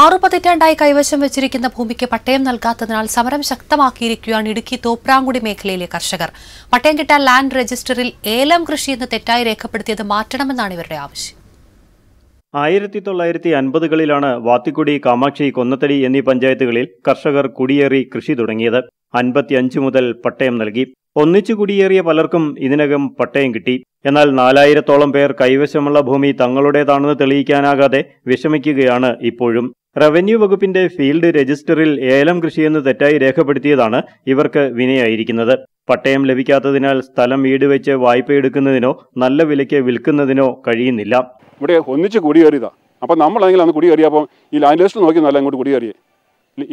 ആറു പതിറ്റാണ്ടായി കൈവശം വെച്ചിരിക്കുന്ന ഭൂമിക്ക് പട്ടയം നൽകാത്തതിനാൽ സമരം ശക്തമാക്കിയിരിക്കുകയാണ് ഇടുക്കി തോപ്രാങ്കുടി മേഖലയിലെ കർഷകർ പട്ടയം കിട്ടാൻ ലാൻഡ് രജിസ്റ്ററിൽ ഏലം കൃഷി എന്ന് തെറ്റായി രേഖപ്പെടുത്തിയത് മാറ്റണമെന്നാണ് ഇവരുടെ ആവശ്യം ആയിരത്തി തൊള്ളായിരത്തി അൻപതുകളിലാണ് വാത്തിക്കുടി കാമാക്ഷി കൊന്നത്തടി എന്നീ പഞ്ചായത്തുകളിൽ കർഷകർ കുടിയേറി കൃഷി തുടങ്ങിയത് അൻപത്തിയഞ്ച് മുതൽ പട്ടയം നൽകി ഒന്നിച്ചു കുടിയേറിയ പലർക്കും ഇതിനകം പട്ടയം കിട്ടി എന്നാൽ നാലായിരത്തോളം പേർ കൈവശമുള്ള ഭൂമി തങ്ങളുടേതാണെന്ന് തെളിയിക്കാനാകാതെ വിഷമിക്കുകയാണ് ഇപ്പോഴും റവന്യൂ വകുപ്പിന്റെ ഫീൽഡ് രജിസ്റ്ററിൽ ഏലം കൃഷിയെന്ന് തെറ്റായി രേഖപ്പെടുത്തിയതാണ് ഇവർക്ക് വിനയായിരിക്കുന്നത് പട്ടയം ലഭിക്കാത്തതിനാൽ സ്ഥലം വീട് വെച്ച് വായ്പയെടുക്കുന്നതിനോ നല്ല വിലയ്ക്ക് വിൽക്കുന്നതിനോ കഴിയുന്നില്ല ഇവിടെ ഒന്നിച്ച് കുടിയേറിയതാ അപ്പം നമ്മളെങ്കിലും അന്ന് കുടിയേറിയപ്പം ഈ ലാൻഡ് ലിസ്റ്റ് നോക്കി നല്ല അങ്ങോട്ട് കുടിയേറിയേ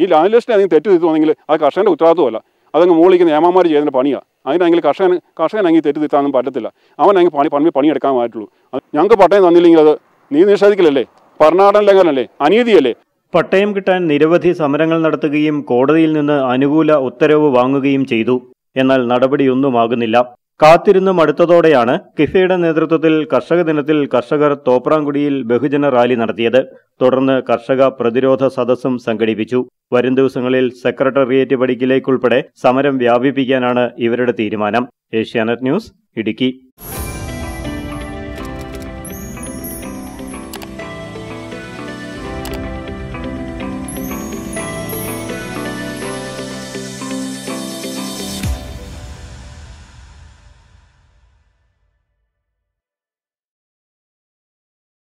ഈ ലാൻഡ് ലിസ്റ്റിനെ അതിന് തെറ്റ് വന്നെങ്കിൽ അത് കർഷകൻ്റെ ഉത്തരവാദിത്വമല്ല അതങ്ങ് മുകളിലേക്ക് നിയമമാർ ചെയ്യുന്ന പണിയാണ് അതിനാണെങ്കിൽ കർഷകൻ കർഷകൻ അങ്ങനെ തെറ്റ് തിരുത്താനൊന്നും പറ്റത്തില്ല അവനെങ്കിൽ പണി പണി പണിയെടുക്കാൻ പറ്റുള്ളൂ ഞങ്ങൾക്ക് പട്ടയം തന്നില്ലെങ്കിൽ അത് നീ നിഷേധിക്കലല്ലേ ഭരണാടന ലംഘനല്ലേ അനീതിയല്ലേ പട്ടയം കിട്ടാൻ നിരവധി സമരങ്ങൾ നടത്തുകയും കോടതിയിൽ നിന്ന് അനുകൂല ഉത്തരവ് വാങ്ങുകയും ചെയ്തു എന്നാൽ നടപടിയൊന്നുമാകുന്നില്ല കാത്തിരുന്ന് മടുത്തതോടെയാണ് കിഫയുടെ നേതൃത്വത്തിൽ കർഷക ദിനത്തിൽ കർഷകർ തോപ്രാങ്കുടിയിൽ ബഹുജന റാലി നടത്തിയത് തുടർന്ന് കർഷക പ്രതിരോധ സദസ്സും സംഘടിപ്പിച്ചു വരും ദിവസങ്ങളിൽ സെക്രട്ടേറിയറ്റ് പടിക്കിലേക്കുൾപ്പെടെ സമരം വ്യാപിപ്പിക്കാനാണ് ഇവരുടെ തീരുമാനം ഏഷ്യാനെറ്റ് ന്യൂസ് ഇടുക്കി